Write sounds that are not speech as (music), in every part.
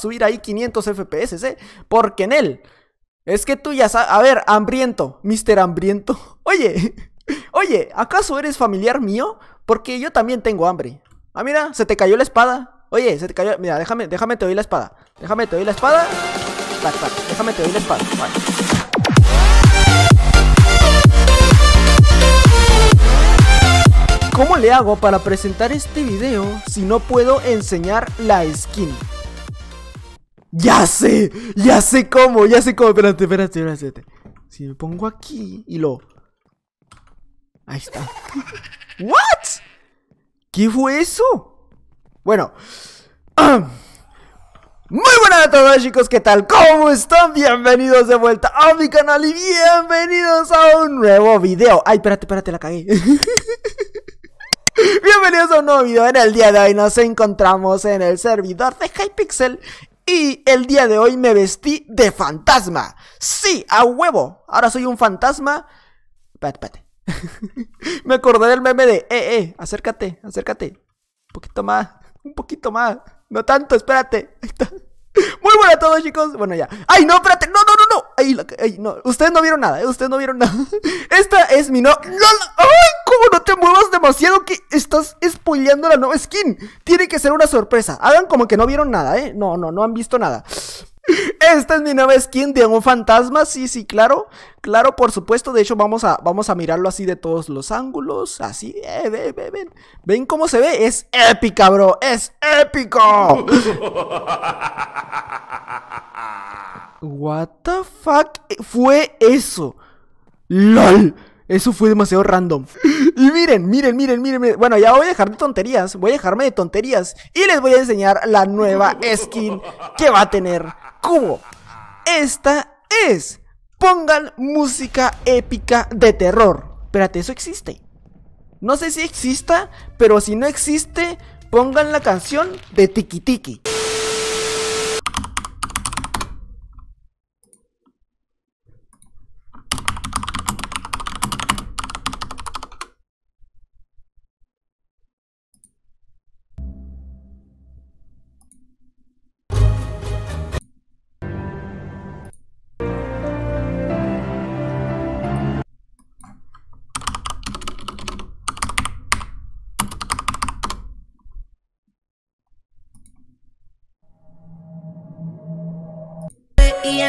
subir ahí 500 FPS, ¿eh? Porque en él. Es que tú ya sabes. A ver, hambriento, Mr. Hambriento. (laughs) Oye, (laughs) oye, ¿acaso eres familiar mío? Porque yo también tengo hambre. Ah, mira, se te cayó la espada. Oye, se te cayó. Mira, déjame, déjame te doy la espada. Déjame te doy la espada. Tac, tac, déjame te doy la espada. ¿Cómo le hago para presentar este video si no puedo enseñar la skin? Ya sé, ya sé cómo, ya sé cómo. Espérate, espérate, espérate. Si me pongo aquí y lo... Ahí está. (laughs) ¿What? ¿Qué fue eso? Bueno. (clears throat) Muy buenas a todos chicos, ¿qué tal? ¿Cómo están? Bienvenidos de vuelta a mi canal y bienvenidos a un nuevo video. Ay, espérate, espérate, la cagué. (laughs) Bienvenidos a un nuevo video, en el día de hoy nos encontramos en el servidor de Hypixel y el día de hoy me vestí de fantasma. Sí, a huevo. Ahora soy un fantasma. Espérate, espérate. (laughs) me acordé del meme de, eh, eh, acércate, acércate. Un poquito más, un poquito más. No tanto, espérate. Ahí está. (laughs) Muy buena a todos, chicos. Bueno, ya. ¡Ay, no, espérate! ¡No, no, no, no! no. Ustedes no vieron nada, eh, Ustedes no vieron nada. (laughs) Esta es mi no. ¡Ay! ¿Cómo no te muevas demasiado que estás spoileando la nueva skin? Tiene que ser una sorpresa. Hagan como que no vieron nada, ¿eh? No, no, no han visto nada esta es mi nueva skin de un fantasma. Sí, sí, claro. Claro, por supuesto. De hecho, vamos a, vamos a mirarlo así de todos los ángulos. Así, eh, ven, ven, ven. ¿Ven cómo se ve? Es épica, bro. Es épico. (laughs) What the fuck fue eso? LOL. Eso fue demasiado random. Y miren, miren, miren, miren. Bueno, ya voy a dejar de tonterías. Voy a dejarme de tonterías. Y les voy a enseñar la nueva skin que va a tener cubo. Esta es. Pongan música épica de terror. Espérate, eso existe. No sé si exista, pero si no existe, pongan la canción de Tiki Tiki.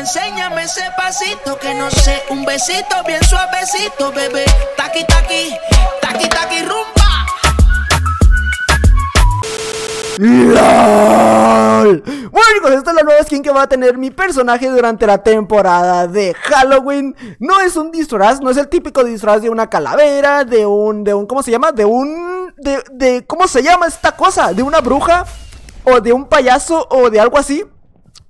Enséñame ese pasito que no sé, un besito bien suavecito, bebé. Taqui taqui, taqui taqui rumba. LOL. Bueno chicos, pues esta es la nueva skin que va a tener mi personaje durante la temporada de Halloween No es un disfraz, no es el típico disfraz de una calavera, de un, de un, ¿cómo se llama? De un, de, de, ¿cómo se llama esta cosa? ¿De una bruja? ¿O de un payaso? ¿O de algo así?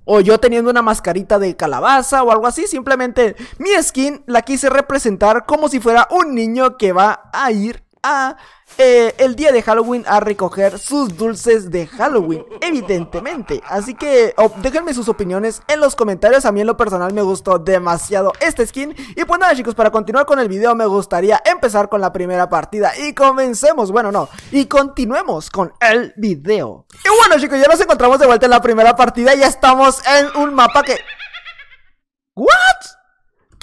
O yo teniendo una mascarita de calabaza o algo así. Simplemente mi skin la quise representar como si fuera un niño que va a ir a eh, el día de Halloween a recoger sus dulces de Halloween, evidentemente. Así que déjenme sus opiniones en los comentarios. A mí en lo personal me gustó demasiado este skin. Y pues nada chicos, para continuar con el video me gustaría empezar con la primera partida. Y comencemos, bueno no, y continuemos con el video. Y bueno chicos, ya nos encontramos de vuelta en la primera partida. Ya estamos en un mapa que... ¿What?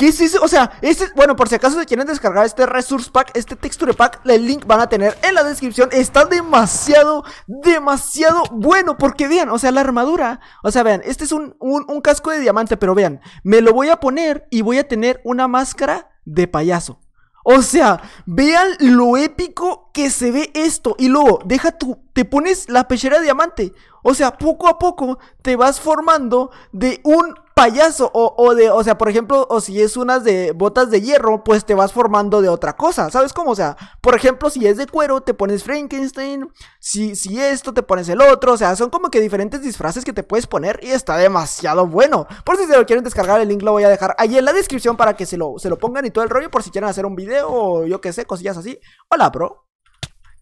¿Qué es eso? O sea, este, bueno, por si acaso se quieren descargar este Resource Pack, este Texture Pack, el link van a tener en la descripción. Está demasiado, demasiado bueno, porque vean, o sea, la armadura, o sea, vean, este es un, casco de diamante, pero vean, me lo voy a poner y voy a tener una máscara de payaso. O sea, vean lo épico que se ve esto. Y luego, deja tú, Te pones la pechera de diamante. O sea, poco a poco te vas formando de un payaso. O, de, o sea, por ejemplo, o si es unas de botas de hierro, pues te vas formando de otra cosa. ¿Sabes cómo? O sea, por ejemplo, si es de cuero, te pones Frankenstein. Si, si esto, te pones el otro. O sea, son como que diferentes disfraces que te puedes poner y está demasiado bueno. Por si se lo quieren descargar, el link lo voy a dejar ahí en la descripción para que se lo, se lo pongan y todo el rollo. Por si quieren hacer un video o yo que sé, cosillas así. Hola, bro.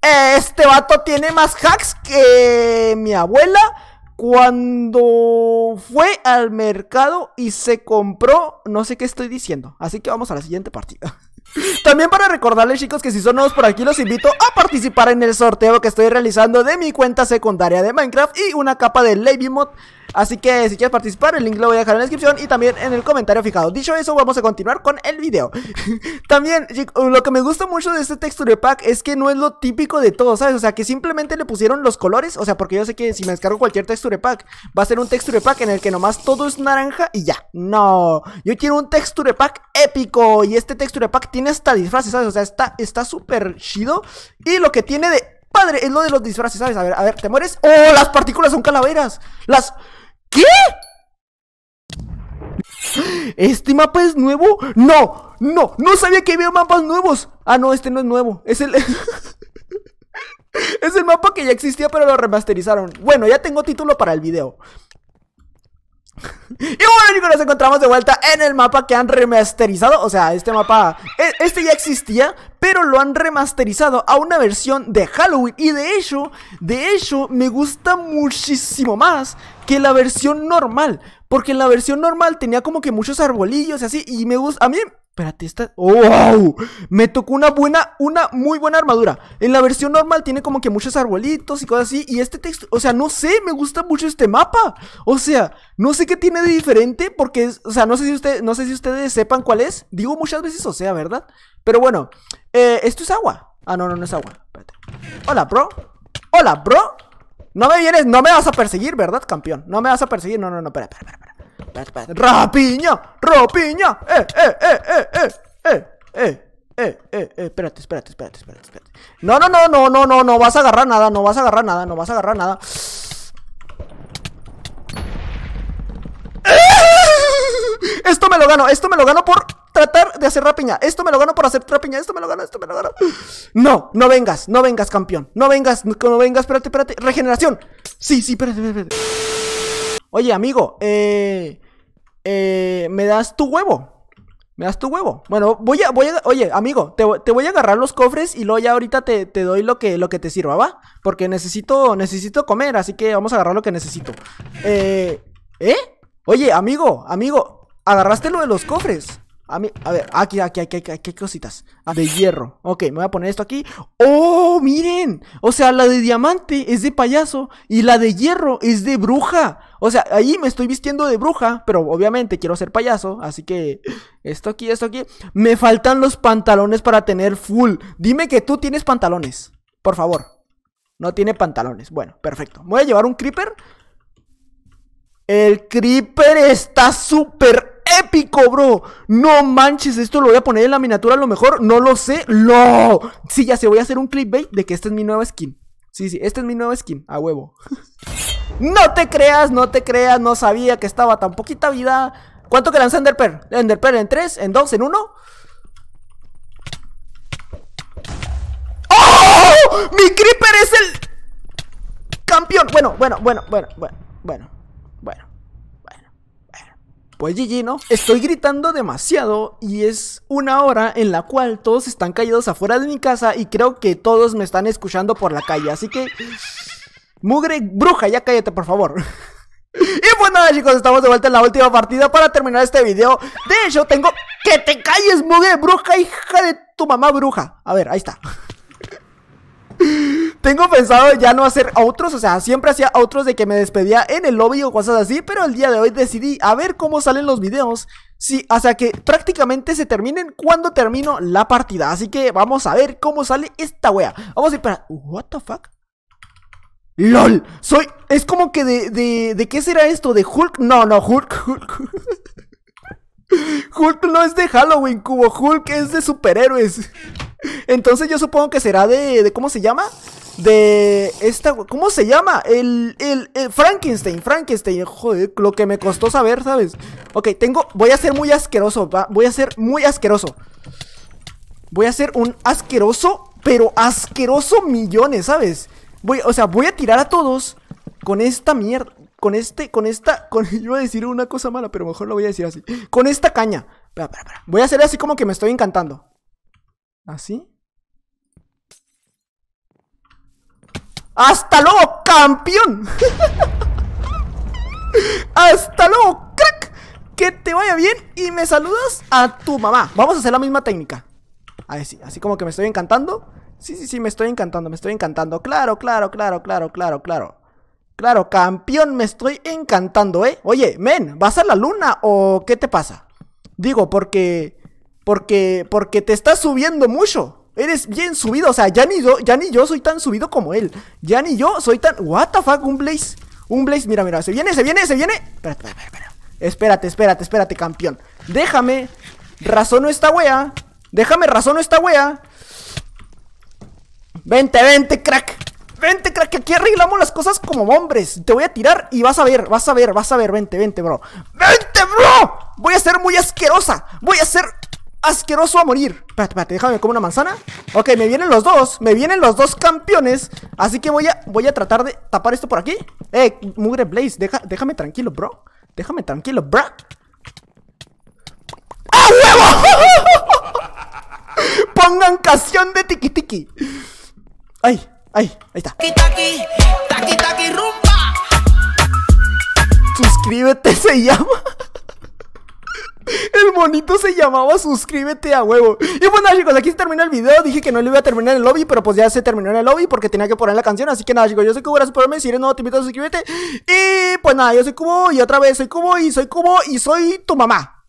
Este vato tiene más hacks que mi abuela cuando fue al mercado y se compró, no sé qué estoy diciendo. Así que vamos a la siguiente partida. (laughs) También para recordarles chicos que si son nuevos por aquí los invito a participar en el sorteo que estoy realizando de mi cuenta secundaria de Minecraft y una capa de Lady Mod Así que si quieres participar, el link lo voy a dejar en la descripción y también en el comentario fijado. Dicho eso, vamos a continuar con el video. (laughs) también, lo que me gusta mucho de este texture pack es que no es lo típico de todo, ¿sabes? O sea, que simplemente le pusieron los colores, o sea, porque yo sé que si me descargo cualquier texture pack, va a ser un texture pack en el que nomás todo es naranja y ya. No, yo quiero un texture pack épico y este texture pack tiene hasta disfraces, ¿sabes? O sea, está súper chido y lo que tiene de padre es lo de los disfraces, ¿sabes? A ver, a ver, ¿te mueres? ¡Oh, las partículas son calaveras! Las... ¿Qué? ¿Este mapa es nuevo? ¡No! ¡No! ¡No sabía que había mapas nuevos! Ah, no, este no es nuevo. Es el... (laughs) es el mapa que ya existía, pero lo remasterizaron. Bueno, ya tengo título para el video. (laughs) Y bueno chicos, nos encontramos de vuelta en el mapa que han remasterizado O sea, este mapa, e, este ya existía Pero lo han remasterizado a una versión de Halloween Y de hecho, de hecho, me gusta muchísimo más que la versión normal. Porque en la versión normal tenía como que muchos arbolillos y así. Y me gusta. A mí. Espérate, esta. oh Me tocó una buena, una muy buena armadura. En la versión normal tiene como que muchos arbolitos y cosas así. Y este texto. O sea, no sé, me gusta mucho este mapa. O sea, no sé qué tiene de diferente. Porque O sea, no sé si ustedes. No sé si ustedes sepan cuál es. Digo muchas veces, o sea, ¿verdad? Pero bueno. Eh, esto es agua. Ah, no, no, no es agua. Espérate. Hola, bro. Hola, bro. No me vienes, no me vas a perseguir, ¿verdad, campeón? No me vas a perseguir, no, no, no, espera, espera, espera. espera, espera, ¡Rapiña! ¡Rapiña! ¡Eh, eh, eh, eh, eh! ¡Eh, eh! Eh, eh, eh, espérate, espérate, espérate, espérate, espérate. No, no, no, no, no, no, no vas a agarrar nada, no vas a agarrar nada, no vas a agarrar nada. Esto me lo gano, esto me lo gano por tratar de hacer rapiña. Esto me lo gano por hacer rapiña. Esto me lo gano, esto me lo gano. No, no vengas, no vengas, campeón. No vengas, no, vengas, espérate, espérate. Regeneración. Sí, sí, espérate, espérate. Oye, amigo, eh, eh, ¿me das tu huevo? ¿Me das tu huevo? Bueno, voy a, voy a, oye, amigo, te, voy a agarrar los cofres y luego ya ahorita te, te, doy lo que, lo que te sirva, ¿va? Porque necesito, necesito comer, así que vamos a agarrar lo que necesito. Eh, ¿eh? Oye, amigo, amigo, ¿agarraste lo de los cofres? A ver, aquí, aquí, aquí, aquí, aquí cositas. Ah, de hierro. Ok, me voy a poner esto aquí. ¡Oh, miren! O sea, la de diamante es de payaso y la de hierro es de bruja. O sea, ahí me estoy vistiendo de bruja, pero obviamente quiero ser payaso, así que esto aquí, esto aquí. Me faltan los pantalones para tener full. Dime que tú tienes pantalones, por favor. No tiene pantalones. Bueno, perfecto. Voy a llevar un creeper. El creeper está súper épico, bro. No manches, esto lo voy a poner en la miniatura a lo mejor. No lo sé. ¡No! Sí, ya se voy a hacer un clickbait de que esta es mi nueva skin. Sí, sí, esta es mi nueva skin, a huevo. (laughs) no te creas, no te creas, no sabía que estaba tan poquita vida. ¿Cuánto que lanza Enderpearl? ¿Enderpearl en 3? ¿En 2? ¿En 1? ¡Oh! ¡Mi creeper es el campeón! Bueno, bueno, bueno, bueno, bueno, bueno, bueno. Pues Gigi, ¿no? Estoy gritando demasiado y es una hora en la cual todos están caídos afuera de mi casa y creo que todos me están escuchando por la calle, así que... Mugre, bruja, ya cállate, por favor. (laughs) Y pues nada chicos, estamos de vuelta en la última partida para terminar este video De hecho tengo... ¡Que te calles, mugre, bruja, hija de tu mamá bruja! A ver, ahí está tengo pensado ya no hacer otros, o sea, siempre hacía otros de que me despedía en el lobby o cosas así, pero el día de hoy decidí a ver cómo salen los videos. Sí, hasta que prácticamente se terminen cuando termino la partida. Así que vamos a ver cómo sale esta wea. Vamos a ir para... ¿What the fuck? LOL, soy... Es como que de... ¿De, de qué será esto? ¿De Hulk? No, no, Hulk, Hulk. (laughs) Hulk no es de Halloween, cubo. Hulk es de superhéroes. Entonces yo supongo que será de, de ¿cómo se llama? de esta, ¿cómo se llama? El, el, Frankenstein, Frankenstein, joder, lo que me costó saber, ¿sabes? Ok, tengo, voy a ser muy asqueroso, voy a ser muy asqueroso. Voy a ser un asqueroso, pero asqueroso millones, ¿sabes? Voy, o sea, voy a tirar a todos con esta mierda, con este, con esta, (laughs) con, yo iba a decir una cosa mala, pero mejor lo voy a decir así, con esta caña. Voy a hacer así como que me estoy encantando. Así. ¡Hasta luego, campeón! ¡Hasta luego, crack! Que te vaya bien y me saludas a tu mamá. Vamos a hacer la misma técnica. A sí, así como que me estoy encantando. Sí, sí, sí, me estoy encantando, me estoy encantando. Claro, claro, claro, claro, claro, claro. Claro, campeón, me estoy encantando, ¿eh? Oye, men, ¿vas a la luna o qué te pasa? Digo, porque... Porque... Porque te estás subiendo mucho. Eres bien subido, o sea, ya ni yo, yo soy tan subido como él. Ya ni yo soy tan. What the fuck, un Blaze. Un Blaze, mira, mira, se viene, se viene, se viene. Espérate, espérate, espérate. Espérate, campeón. Déjame. Razono esta wea. Déjame razono esta wea. Vente, vente, crack. Vente, crack, que aquí arreglamos las cosas como hombres. Te voy a tirar y vas a ver, vas a ver, vas a ver. Vente, vente, bro. ¡Vente, bro! Voy a ser muy asquerosa. Voy a ser asqueroso a morir. Espérate, espérate, déjame como una manzana. Ok, me vienen los dos, me vienen los dos campeones. Así que voy a, voy a tratar de tapar esto por aquí. Eh, mugre Blaze, deja, déjame tranquilo, bro. Déjame tranquilo, bro. ¡Ah, huevo! (laughs) Pongan canción de tiki tiki. Ay, ay, ahí está. Suscríbete, se llama. El monito se llamaba Suscríbete a huevo. Y bueno, pues chicos, aquí se termina el video. Dije que no le iba a terminar el lobby, pero pues ya se terminó en el lobby porque tenía que poner la canción. Así que nada, chicos, yo soy Cubo, gracias por verme. Si eres nuevo, te invito a suscribirte. Y pues nada, yo soy Cubo y otra vez soy Cubo y soy Cubo y soy tu mamá.